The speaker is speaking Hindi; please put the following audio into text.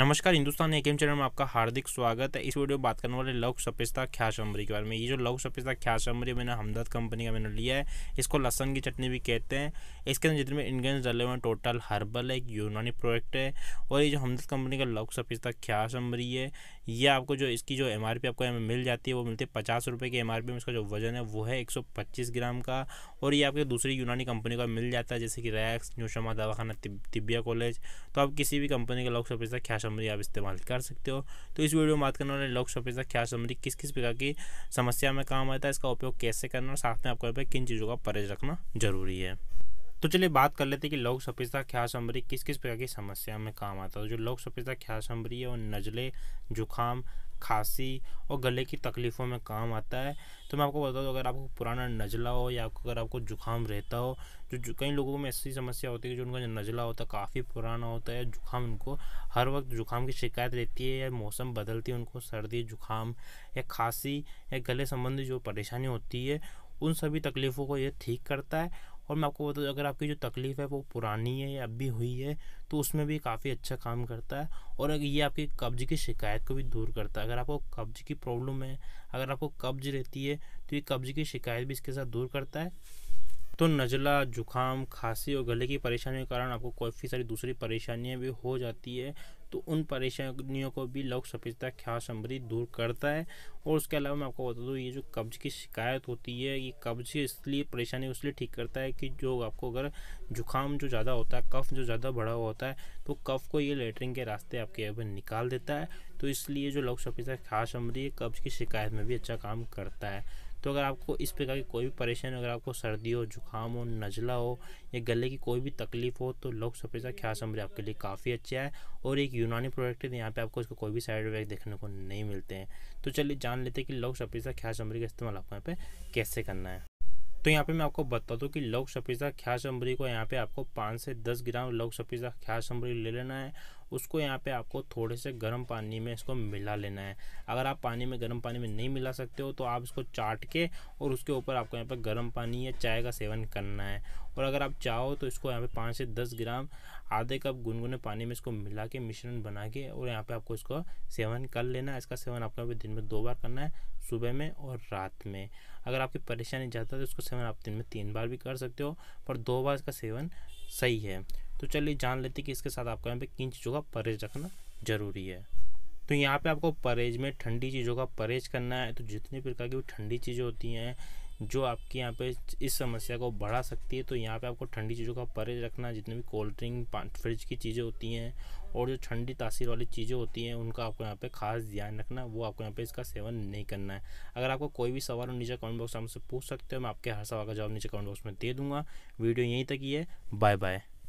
नमस्कार हिंदुस्तान एम चैनल में आपका हार्दिक स्वागत है इस वीडियो में बात करने वाले सपिस्ता ख्यास ख्याशम्बरी के बारे में ये जो लव सपेस्ता ख्याशम्बरी मैंने हमदर्द कंपनी का मैंने लिया है इसको लहसन की चटनी भी कहते हैं इसके अंदर जितने इंडियन डाले हुए हैं टोटल हर्बल है एक यूनानी प्रोडक्ट है और ये जो हमदर्द कंपनी का लव ख्यास ख्याशम्बरी है ये आपको जो इसकी जो एम आपको यहाँ मिल जाती है वो मिलती है पचास रुपये की एम में इसका जो वजन है वो है एक ग्राम का और ये आपके दूसरी यूनानी कंपनी का मिल जाता है जैसे कि रैक्स न्यूशमा दवाखाना तिब्बिया कॉलेज तो आप किसी भी कंपनी का लघु सपेस्ता ख्यास समरी आप इस्तेमाल कर सकते हो तो इस वीडियो में बात करने वाले लॉक शॉपिंग का ख्याल समरी किस किस प्रकार की समस्या में काम आता है इसका उपयोग कैसे करना और साथ में आपको किन चीज़ों का परहेज रखना जरूरी है तो चलिए बात कर लेते हैं कि लोक सफेदता ख्यास अमरी किस किस प्रकार की समस्या में काम आता है तो जो लोक सफेदता ख्यास अम्बरी है और नज़ले जुकाम खांसी और गले की तकलीफ़ों में काम आता है तो मैं आपको बता दूँ अगर आपको पुराना नज़ला हो या अगर आपको जुकाम रहता हो जो, जो कई लोगों में ऐसी समस्या होती है कि जो उनका नज़ला होता है काफ़ी पुराना होता है जुकाम उनको हर वक्त जुकाम की शिकायत रहती है या मौसम बदलती है उनको सर्दी जुकाम या खांसी या गले संबंधी जो परेशानी होती है उन सभी तकलीफ़ों को ये ठीक करता है और मैं आपको बता दूँ अगर आपकी जो तकलीफ़ है वो पुरानी है या अब भी हुई है तो उसमें भी काफ़ी अच्छा काम करता है और ये आपकी कब्ज की शिकायत को भी दूर करता है अगर आपको कब्ज की प्रॉब्लम है अगर आपको कब्ज रहती है तो ये कब्ज की शिकायत भी इसके साथ दूर करता है तो नज़ला जुकाम खांसी और गले की परेशानियों के कारण आपको काफ़ी सारी दूसरी परेशानियाँ भी हो जाती है तो उन परेशानियों को भी लोक सफेदता ख्यास संबंधी दूर करता है और उसके अलावा मैं आपको बता दूँ ये जो कब्ज की शिकायत होती है ये कब्ज इसलिए परेशानी उसलिए ठीक करता है कि जो आपको अगर जुकाम जो ज़्यादा होता है कफ़ जो ज़्यादा बढ़ा हुआ होता है तो कफ़ को ये लेटरिन के रास्ते आपके यहाँ निकाल देता है तो इसलिए जो लोक सफेदता ख्यास संबंधी कब्ज की शिकायत में भी अच्छा काम करता है तो अगर आपको इस प्रकार की कोई भी परेशानी अगर आपको सर्दी हो जुकाम हो नज़ला हो या गले की कोई भी तकलीफ हो तो लोग सफेदा ख्यास अमरी आपके लिए काफ़ी अच्छा है और एक यूनानी प्रोडक्ट है यहाँ पर आपको इसका कोई भी साइड इफेक्ट देखने को नहीं मिलते हैं तो चलिए जान लेते हैं कि लोग सफेदा ख्यास अमरी का इस्तेमाल आपको यहाँ पर कैसे करना है तो यहाँ पे मैं आपको बता दूँ कि लौक सफीज़ा ख्यास अम्बरी को यहाँ पे आपको पाँच से दस ग्राम लौक सफीज़ा ख्यास अम्बरी ले लेना है उसको यहाँ पे आपको थोड़े से गर्म पानी में इसको मिला लेना है अगर आप पानी में गर्म पानी में नहीं मिला सकते हो तो आप इसको चाट के और उसके ऊपर आपको यहाँ पर गर्म पानी या चाय का सेवन करना है और अगर आप चाहो तो इसको यहाँ पे पाँच से दस ग्राम आधे कप गुनगुने पानी में इसको मिला के मिश्रण बना के और यहाँ पे आपको इसको सेवन कर लेना है इसका सेवन आपको यहाँ दिन में दो बार करना है सुबह में और रात में अगर आपकी परेशानी ज़्यादा है तो इसको सेवन आप दिन में तीन बार भी कर सकते हो पर दो बार इसका सेवन सही है तो चलिए जान लेते कि इसके साथ आपको यहाँ पे किन चीज़ों का परहेज रखना ज़रूरी है तो यहाँ पे आपको परहेज में ठंडी चीज़ों का परहेज करना है तो जितनी प्रकार की ठंडी चीज़ें होती हैं जो आपकी यहाँ पे इस समस्या को बढ़ा सकती है तो यहाँ पे आपको ठंडी चीज़ों का परहेज रखना है जितने भी कोल्ड ड्रिंक फ्रिज की चीज़ें होती हैं और जो ठंडी तासीर वाली चीज़ें होती हैं उनका आपको यहाँ पे खास ध्यान रखना है वो आपको यहाँ पे इसका सेवन नहीं करना है अगर आपको कोई भी सवाल नीचे कमेंट बॉक्स में पूछ सकते हो मैं आपके हर सवाल का जवाब नीचे कमेंट बॉक्स में दे दूँगा वीडियो यहीं तक ही है बाय बाय